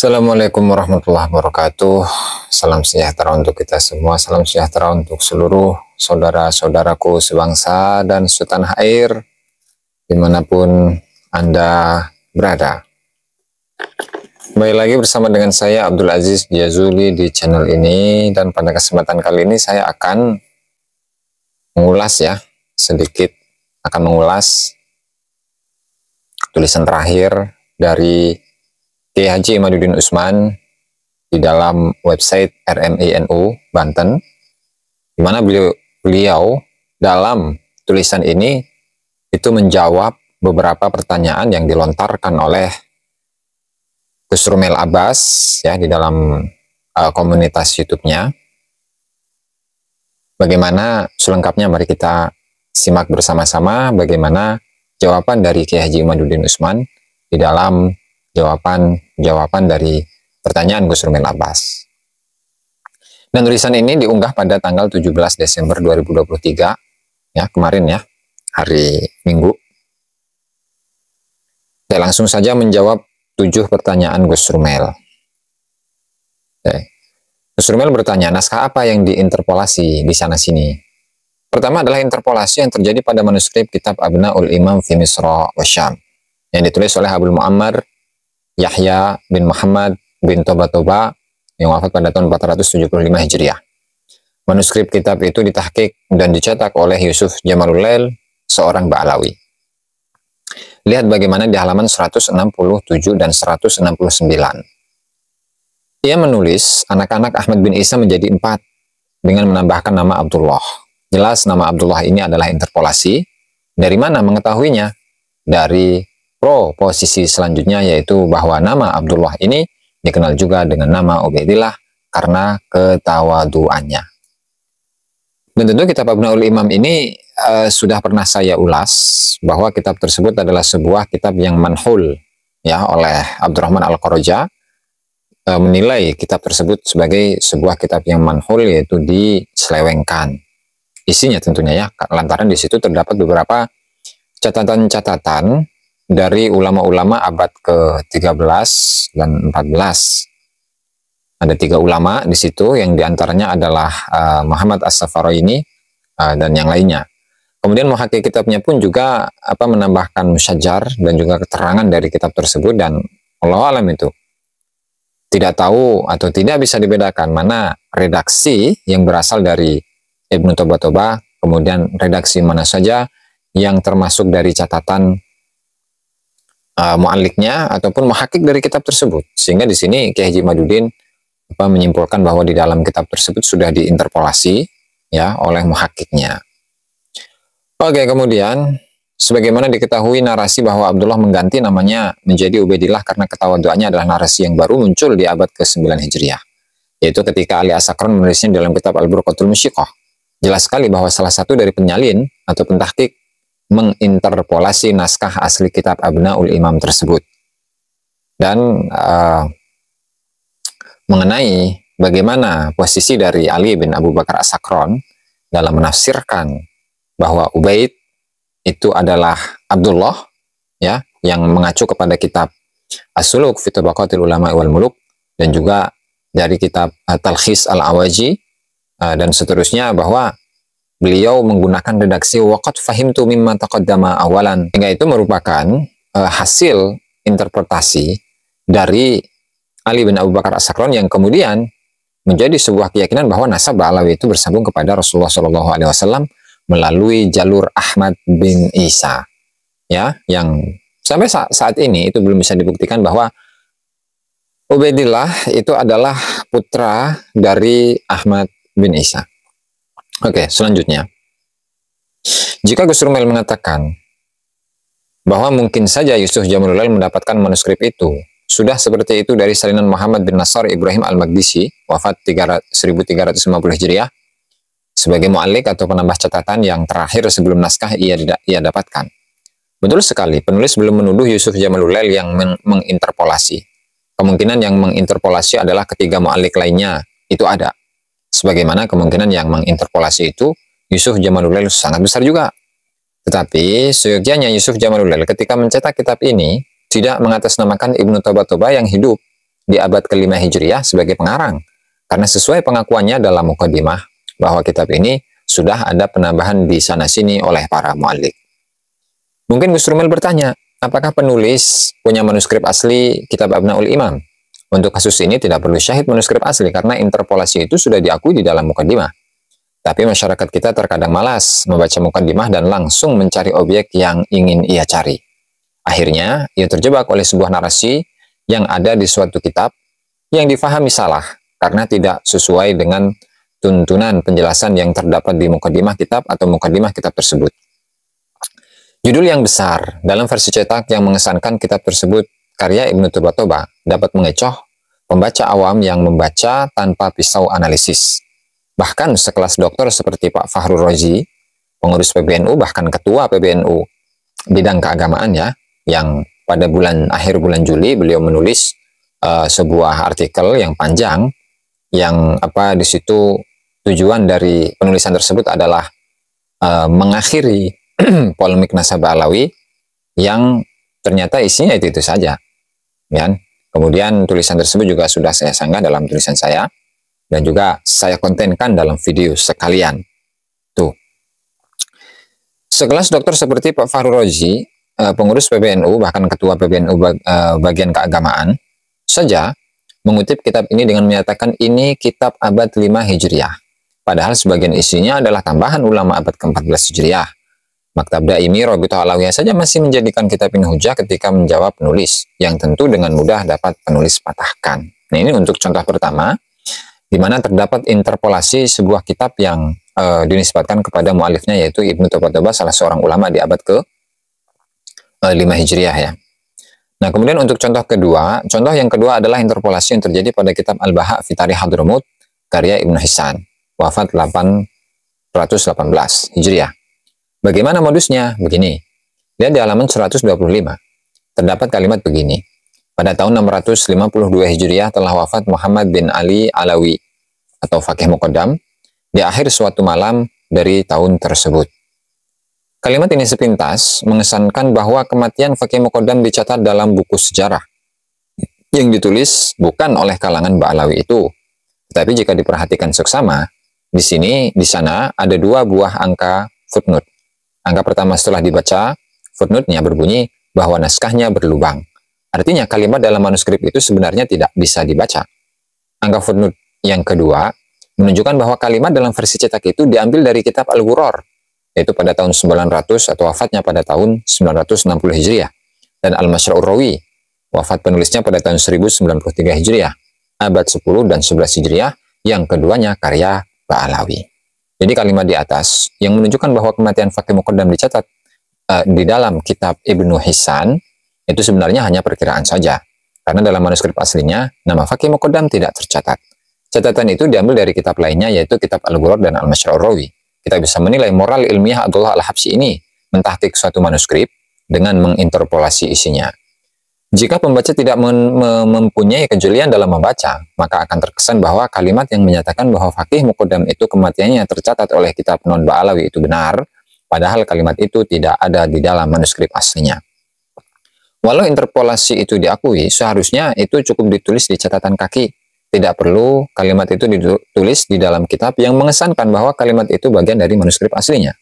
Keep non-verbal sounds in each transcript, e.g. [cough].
Assalamualaikum warahmatullahi wabarakatuh. Salam sejahtera untuk kita semua. Salam sejahtera untuk seluruh saudara-saudaraku sebangsa dan setanah air dimanapun Anda berada. Kembali lagi bersama dengan saya Abdul Aziz Jazuli di channel ini dan pada kesempatan kali ini saya akan mengulas ya sedikit akan mengulas tulisan terakhir dari Kiai Haji Imaduddin Usman di dalam website RMINU Banten, di mana beliau, beliau dalam tulisan ini itu menjawab beberapa pertanyaan yang dilontarkan oleh Gus Rumel Abbas ya di dalam uh, komunitas YouTube-nya. Bagaimana selengkapnya mari kita simak bersama-sama bagaimana jawaban dari Kiai Haji Imaduddin Usman di dalam jawaban jawaban dari pertanyaan Gus Rumin Abbas. Dan tulisan ini diunggah pada tanggal 17 Desember 2023, ya kemarin ya, hari Minggu. Saya langsung saja menjawab tujuh pertanyaan Gus Rumel. Oke. Gus Rumel bertanya, naskah apa yang diinterpolasi di sana-sini? Pertama adalah interpolasi yang terjadi pada manuskrip kitab Abna ul Imam fi Misra Syam yang ditulis oleh Abdul Muammar Yahya bin Muhammad bin Toba Toba yang wafat pada tahun 475 Hijriah. Manuskrip kitab itu ditahkik dan dicetak oleh Yusuf Jamalul Lail, seorang Ba'alawi. Lihat bagaimana di halaman 167 dan 169. Ia menulis anak-anak Ahmad bin Isa menjadi empat dengan menambahkan nama Abdullah. Jelas nama Abdullah ini adalah interpolasi. Dari mana mengetahuinya? Dari Pro posisi selanjutnya yaitu bahwa nama Abdullah ini dikenal juga dengan nama Ubaidillah karena ketawaduannya. Dan tentu kitab Abnaul Imam ini e, sudah pernah saya ulas bahwa kitab tersebut adalah sebuah kitab yang manhul ya oleh Abdurrahman Al-Qaraja e, menilai kitab tersebut sebagai sebuah kitab yang manhul yaitu diselewengkan. Isinya tentunya ya lantaran di situ terdapat beberapa catatan-catatan dari ulama-ulama abad ke-13 dan 14. Ada tiga ulama di situ yang diantaranya adalah uh, Muhammad as safaro ini uh, dan yang lainnya. Kemudian muhaki kitabnya pun juga apa menambahkan musyajar dan juga keterangan dari kitab tersebut dan Allah alam itu tidak tahu atau tidak bisa dibedakan mana redaksi yang berasal dari Ibnu Toba Toba, kemudian redaksi mana saja yang termasuk dari catatan uh, mualliknya ataupun muhakik dari kitab tersebut. Sehingga di sini Kiai Haji Madudin apa, menyimpulkan bahwa di dalam kitab tersebut sudah diinterpolasi ya oleh muhakiknya. Oke, kemudian sebagaimana diketahui narasi bahwa Abdullah mengganti namanya menjadi Ubaidillah karena ketawa doanya adalah narasi yang baru muncul di abad ke-9 Hijriah, yaitu ketika Ali Asakran menulisnya dalam kitab Al-Burqatul Musyikoh, Jelas sekali bahwa salah satu dari penyalin atau pentahkik menginterpolasi naskah asli kitab Abnaul Imam tersebut. Dan uh, mengenai bagaimana posisi dari Ali bin Abu Bakar As-Sakron dalam menafsirkan bahwa Ubaid itu adalah Abdullah ya yang mengacu kepada kitab As-Suluk fi Ulama Iwal Muluk dan juga dari kitab Talkhis Al-Awaji eh, dan seterusnya bahwa beliau menggunakan redaksi waqad fahimtu mimma taqaddama awalan. Sehingga itu merupakan uh, hasil interpretasi dari Ali bin Abu Bakar as sakron yang kemudian menjadi sebuah keyakinan bahwa nasab Alawi itu bersambung kepada Rasulullah Shallallahu alaihi wasallam melalui jalur Ahmad bin Isa. Ya, yang sampai saat, saat ini itu belum bisa dibuktikan bahwa Ubaidillah itu adalah putra dari Ahmad bin Isa. Oke, okay, selanjutnya. Jika Gus Rumel mengatakan bahwa mungkin saja Yusuf Jamalulail mendapatkan manuskrip itu, sudah seperti itu dari salinan Muhammad bin Nasr Ibrahim al maghdisi wafat 1350 Hijriah, sebagai mu'alik atau penambah catatan yang terakhir sebelum naskah ia, ia dapatkan. Betul sekali, penulis belum menuduh Yusuf Jamalulail yang men menginterpolasi. Kemungkinan yang menginterpolasi adalah ketiga mu'alik lainnya, itu ada sebagaimana kemungkinan yang menginterpolasi itu Yusuf Jamalulail sangat besar juga. Tetapi seyogianya Yusuf Jamalulail ketika mencetak kitab ini tidak mengatasnamakan Ibnu Toba-Toba yang hidup di abad kelima Hijriah sebagai pengarang. Karena sesuai pengakuannya dalam mukadimah bahwa kitab ini sudah ada penambahan di sana-sini oleh para muallik. Mungkin Gus Rumel bertanya, apakah penulis punya manuskrip asli kitab Abnaul Imam? Untuk kasus ini tidak perlu syahid manuskrip asli karena interpolasi itu sudah diakui di dalam mukadimah. Tapi masyarakat kita terkadang malas membaca mukadimah dan langsung mencari objek yang ingin ia cari. Akhirnya, ia terjebak oleh sebuah narasi yang ada di suatu kitab yang difahami salah karena tidak sesuai dengan tuntunan penjelasan yang terdapat di mukadimah kitab atau mukadimah kitab tersebut. Judul yang besar dalam versi cetak yang mengesankan kitab tersebut karya Ibnu Turbatoba dapat mengecoh pembaca awam yang membaca tanpa pisau analisis. Bahkan sekelas dokter seperti Pak Fahru Rozi, pengurus PBNU bahkan ketua PBNU bidang keagamaan ya, yang pada bulan akhir bulan Juli beliau menulis uh, sebuah artikel yang panjang yang apa di situ tujuan dari penulisan tersebut adalah uh, mengakhiri [clears throat] polemik nasabah Alawi yang ternyata isinya itu itu saja Ya. Kemudian tulisan tersebut juga sudah saya sanggah dalam tulisan saya dan juga saya kontenkan dalam video sekalian. Tuh. Sekelas dokter seperti Pak Fahru Rozi, eh, pengurus PBNU bahkan ketua PBNU eh, bagian keagamaan saja mengutip kitab ini dengan menyatakan ini kitab abad 5 Hijriah. Padahal sebagian isinya adalah tambahan ulama abad ke-14 Hijriah. Maktab Daimi Robito Alawiya saja masih menjadikan kitab ini hujah ketika menjawab penulis, yang tentu dengan mudah dapat penulis patahkan. Nah ini untuk contoh pertama, di mana terdapat interpolasi sebuah kitab yang e, dinisbatkan kepada mualifnya yaitu Ibnu Tobatoba, salah seorang ulama di abad ke e, Hijriah ya. Nah, kemudian untuk contoh kedua, contoh yang kedua adalah interpolasi yang terjadi pada kitab Al-Baha Fitari Hadrumut karya Ibnu Hisan, wafat 818 Hijriah. Bagaimana modusnya? Begini. Lihat di halaman 125. Terdapat kalimat begini. Pada tahun 652 Hijriah telah wafat Muhammad bin Ali Alawi atau Fakih Muqaddam di akhir suatu malam dari tahun tersebut. Kalimat ini sepintas mengesankan bahwa kematian Fakih Muqaddam dicatat dalam buku sejarah yang ditulis bukan oleh kalangan Ba'alawi itu. Tetapi jika diperhatikan seksama, di sini, di sana ada dua buah angka footnote. Angka pertama setelah dibaca, footnote-nya berbunyi bahwa naskahnya berlubang. Artinya kalimat dalam manuskrip itu sebenarnya tidak bisa dibaca. Angka footnote yang kedua menunjukkan bahwa kalimat dalam versi cetak itu diambil dari kitab Al-Ghuror, yaitu pada tahun 900 atau wafatnya pada tahun 960 Hijriah, dan Al-Masyraur Rawi, wafat penulisnya pada tahun 1093 Hijriah, abad 10 dan 11 Hijriah, yang keduanya karya Ba'alawi. Jadi kalimat di atas yang menunjukkan bahwa kematian Fakih Mukaddam dicatat uh, di dalam kitab Ibnu Hisan itu sebenarnya hanya perkiraan saja. Karena dalam manuskrip aslinya nama Fakih Mukaddam tidak tercatat. Catatan itu diambil dari kitab lainnya yaitu kitab Al-Ghurur dan al Rawi. Kita bisa menilai moral ilmiah Abdullah Al-Habsi ini mentahtik suatu manuskrip dengan menginterpolasi isinya. Jika pembaca tidak mempunyai kejelian dalam membaca, maka akan terkesan bahwa kalimat yang menyatakan bahwa fakih mukodam itu kematiannya tercatat oleh kitab non-Ba'alawi itu benar, padahal kalimat itu tidak ada di dalam manuskrip aslinya. Walau interpolasi itu diakui, seharusnya itu cukup ditulis di catatan kaki. Tidak perlu kalimat itu ditulis di dalam kitab yang mengesankan bahwa kalimat itu bagian dari manuskrip aslinya.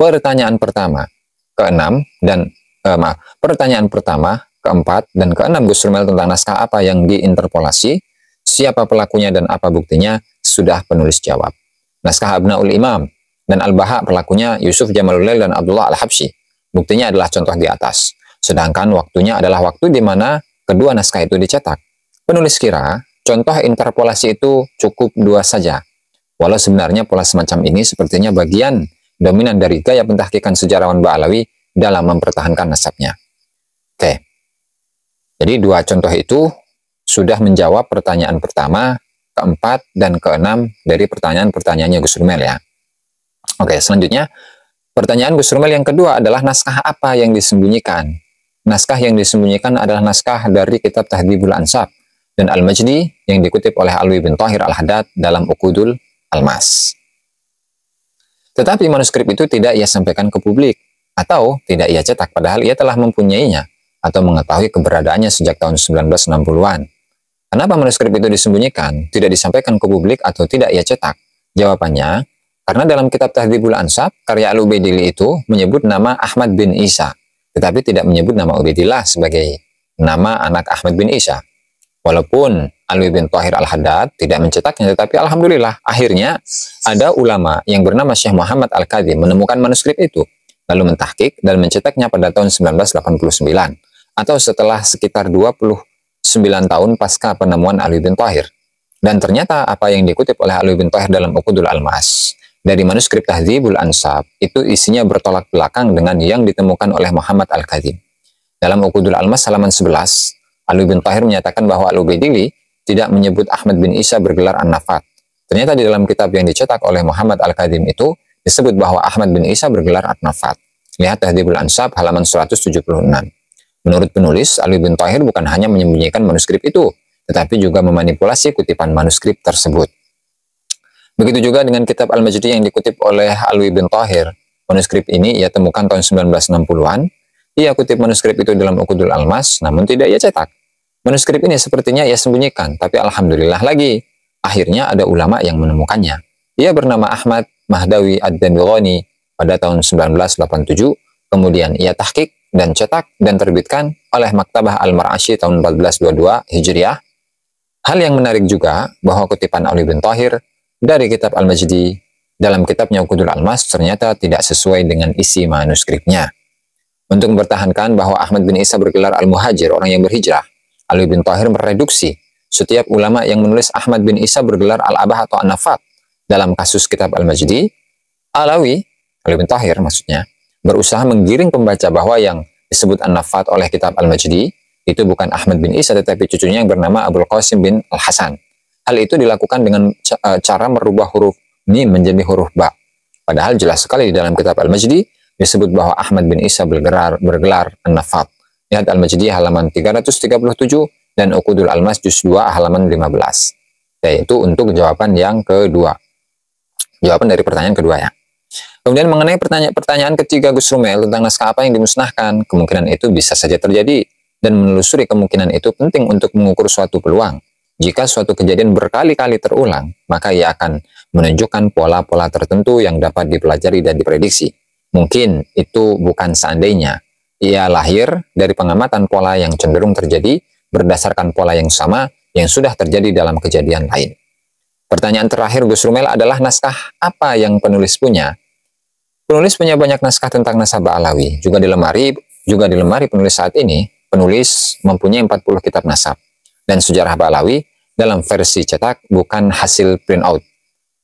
Pertanyaan pertama, keenam, dan eh, maaf, pertanyaan pertama keempat, dan keenam Gus Rumel tentang naskah apa yang diinterpolasi, siapa pelakunya dan apa buktinya, sudah penulis jawab. Naskah Abnaul Imam dan Al-Baha pelakunya Yusuf Jamalulail dan Abdullah Al-Habsyi. Buktinya adalah contoh di atas. Sedangkan waktunya adalah waktu di mana kedua naskah itu dicetak. Penulis kira, contoh interpolasi itu cukup dua saja. Walau sebenarnya pola semacam ini sepertinya bagian dominan dari gaya pentahkikan sejarawan Ba'alawi dalam mempertahankan nasabnya. Oke, jadi dua contoh itu sudah menjawab pertanyaan pertama, keempat, dan keenam dari pertanyaan-pertanyaannya Gus Rumel ya. Oke, selanjutnya pertanyaan Gus Rumel yang kedua adalah naskah apa yang disembunyikan? Naskah yang disembunyikan adalah naskah dari kitab Tahdibul Ansab dan Al-Majdi yang dikutip oleh Alwi bin Tahir Al-Haddad dalam al-Mas. Tetapi manuskrip itu tidak ia sampaikan ke publik atau tidak ia cetak padahal ia telah mempunyainya atau mengetahui keberadaannya sejak tahun 1960-an. Kenapa manuskrip itu disembunyikan, tidak disampaikan ke publik atau tidak ia cetak? Jawabannya, karena dalam kitab Tahdibul Ansab, karya Al-Ubaidili itu menyebut nama Ahmad bin Isa, tetapi tidak menyebut nama Ubaidillah sebagai nama anak Ahmad bin Isa. Walaupun Alwi bin Tahir Al-Haddad tidak mencetaknya, tetapi Alhamdulillah, akhirnya ada ulama yang bernama Syekh Muhammad al kadhi menemukan manuskrip itu, lalu mentahkik dan mencetaknya pada tahun 1989 atau setelah sekitar 29 tahun pasca penemuan Ali bin Tahir. Dan ternyata apa yang dikutip oleh Ali bin Tahir dalam Uqudul Al-Mas dari manuskrip Tahzibul Ansab itu isinya bertolak belakang dengan yang ditemukan oleh Muhammad Al-Kadzim. Dalam Uqudul Al-Mas halaman 11, Ali bin Tahir menyatakan bahwa Al-Ubaidili tidak menyebut Ahmad bin Isa bergelar An-Nafat. Ternyata di dalam kitab yang dicetak oleh Muhammad Al-Kadzim itu disebut bahwa Ahmad bin Isa bergelar An-Nafat. Lihat Tahdzibul Ansab halaman 176. Menurut penulis, Ali bin Tahir bukan hanya menyembunyikan manuskrip itu, tetapi juga memanipulasi kutipan manuskrip tersebut. Begitu juga dengan kitab Al-Majdi yang dikutip oleh Alwi bin Tahir. Manuskrip ini ia temukan tahun 1960-an. Ia kutip manuskrip itu dalam Ukudul Almas, namun tidak ia cetak. Manuskrip ini sepertinya ia sembunyikan, tapi alhamdulillah lagi. Akhirnya ada ulama yang menemukannya. Ia bernama Ahmad Mahdawi Ad-Dandurani pada tahun 1987, kemudian ia tahkik dan cetak dan terbitkan oleh Maktabah Al-Mar'asyi tahun 1422 Hijriah. Hal yang menarik juga bahwa kutipan Ali bin Tahir dari kitab Al-Majdi dalam kitabnya Qudul Almas ternyata tidak sesuai dengan isi manuskripnya. Untuk mempertahankan bahwa Ahmad bin Isa bergelar Al-Muhajir, orang yang berhijrah, Ali bin Tahir mereduksi setiap ulama yang menulis Ahmad bin Isa bergelar Al-Abah atau An-Nafat dalam kasus kitab Al-Majdi, Alawi, Ali bin Tahir maksudnya, berusaha menggiring pembaca bahwa yang disebut An-Nafat oleh kitab Al-Majdi itu bukan Ahmad bin Isa tetapi cucunya yang bernama Abdul Qasim bin Al-Hasan. Hal itu dilakukan dengan e, cara merubah huruf ni menjadi huruf ba. Padahal jelas sekali di dalam kitab Al-Majdi disebut bahwa Ahmad bin Isa bergelar, bergelar An-Nafat. Lihat Al-Majdi halaman 337 dan Uqudul Al-Mas juz 2 halaman 15. Yaitu untuk jawaban yang kedua. Jawaban dari pertanyaan kedua ya. Kemudian mengenai pertanyaan-pertanyaan ketiga Gus Rumel tentang naskah apa yang dimusnahkan, kemungkinan itu bisa saja terjadi dan menelusuri kemungkinan itu penting untuk mengukur suatu peluang. Jika suatu kejadian berkali-kali terulang, maka ia akan menunjukkan pola-pola tertentu yang dapat dipelajari dan diprediksi. Mungkin itu bukan seandainya. Ia lahir dari pengamatan pola yang cenderung terjadi berdasarkan pola yang sama yang sudah terjadi dalam kejadian lain. Pertanyaan terakhir Gus Rumel adalah naskah apa yang penulis punya Penulis punya banyak naskah tentang nasabah Alawi, juga di lemari, juga di lemari penulis saat ini, penulis mempunyai 40 kitab nasab dan sejarah Balawi dalam versi cetak bukan hasil printout.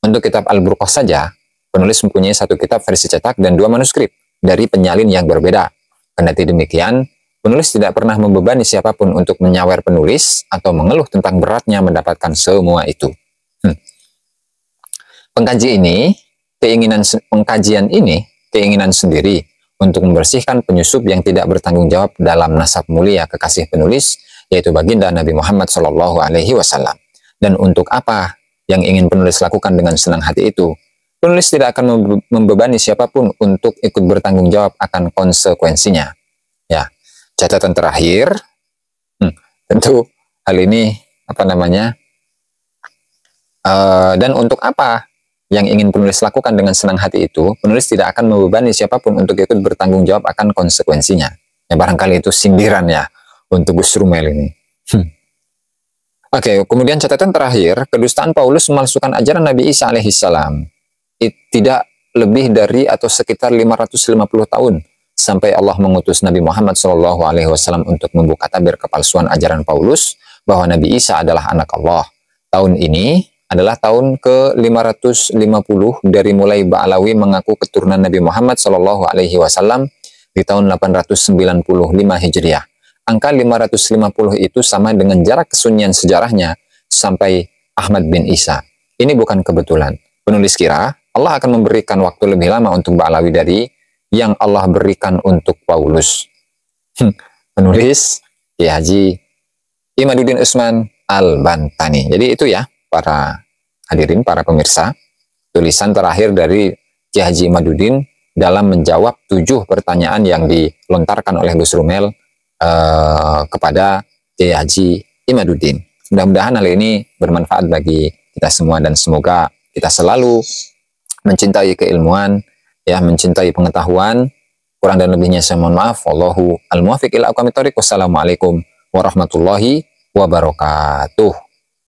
Untuk kitab Al-Burqah saja, penulis mempunyai satu kitab versi cetak dan dua manuskrip dari penyalin yang berbeda. Kendati demikian, penulis tidak pernah membebani siapapun untuk menyawer penulis atau mengeluh tentang beratnya mendapatkan semua itu. Hmm. Pengkaji ini keinginan pengkajian ini, keinginan sendiri untuk membersihkan penyusup yang tidak bertanggung jawab dalam nasab mulia kekasih penulis, yaitu baginda Nabi Muhammad Shallallahu Alaihi Wasallam. Dan untuk apa yang ingin penulis lakukan dengan senang hati itu? Penulis tidak akan membebani siapapun untuk ikut bertanggung jawab akan konsekuensinya. Ya, catatan terakhir, hmm, tentu hal ini apa namanya? Uh, dan untuk apa yang ingin penulis lakukan dengan senang hati itu, penulis tidak akan membebani siapapun untuk ikut bertanggung jawab akan konsekuensinya. Ya barangkali itu sindiran ya untuk Gus Rumel ini. Hmm. Oke, okay, kemudian catatan terakhir, kedustaan Paulus memalsukan ajaran Nabi Isa alaihissalam tidak lebih dari atau sekitar 550 tahun sampai Allah mengutus Nabi Muhammad saw wasallam untuk membuka tabir kepalsuan ajaran Paulus bahwa Nabi Isa adalah anak Allah. Tahun ini adalah tahun ke-550 dari mulai Ba'alawi mengaku keturunan Nabi Muhammad Shallallahu alaihi wasallam di tahun 895 Hijriah. Angka 550 itu sama dengan jarak kesunyian sejarahnya sampai Ahmad bin Isa. Ini bukan kebetulan. Penulis kira Allah akan memberikan waktu lebih lama untuk Ba'alawi dari yang Allah berikan untuk Paulus. Hmm, penulis Ki Haji Imaduddin Usman Al-Bantani. Jadi itu ya para hadirin, para pemirsa, tulisan terakhir dari Ki Haji Madudin dalam menjawab tujuh pertanyaan yang dilontarkan oleh Gus Rumel eh, kepada Ki Haji Imaduddin. Mudah-mudahan hal ini bermanfaat bagi kita semua dan semoga kita selalu mencintai keilmuan, ya mencintai pengetahuan. Kurang dan lebihnya saya mohon maaf. Wallahu al ila Wassalamualaikum warahmatullahi wabarakatuh.